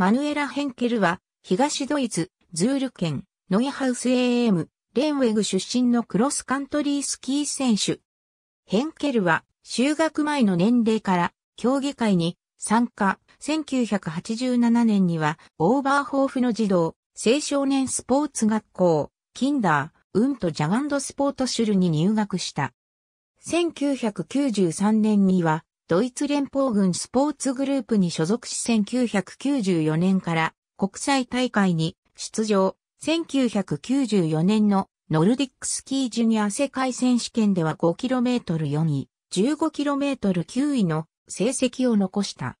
マヌエラ・ヘンケルは、東ドイツ、ズール県、ノイハウス AM、レンウェグ出身のクロスカントリースキー選手。ヘンケルは、就学前の年齢から、競技会に参加。1987年には、オーバーホーフの児童、青少年スポーツ学校、キンダー、ウントジャガンドスポートシュルに入学した。1993年には、ドイツ連邦軍スポーツグループに所属し1994年から国際大会に出場。1994年のノルディックスキージュニア世界選手権では 5km4 位、15km9 位の成績を残した。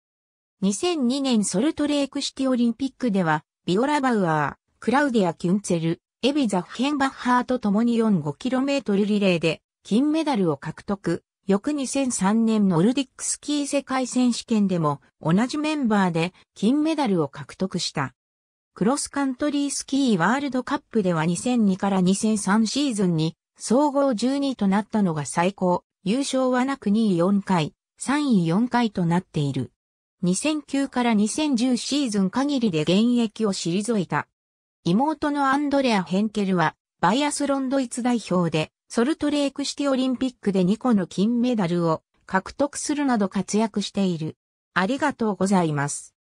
2002年ソルトレークシティオリンピックでは、ビオラ・バウアー、クラウディア・キュンツェル、エビザ・フヘンバッハーと共に 4-5km リレーで金メダルを獲得。翌2003年ノルディックスキー世界選手権でも同じメンバーで金メダルを獲得した。クロスカントリースキーワールドカップでは2002から2003シーズンに総合12位となったのが最高。優勝はなく2位4回、3位4回となっている。2009から2010シーズン限りで現役を退いた。妹のアンドレア・ヘンケルはバイアスロンドイツ代表でソルトレークシティオリンピックで2個の金メダルを獲得するなど活躍している。ありがとうございます。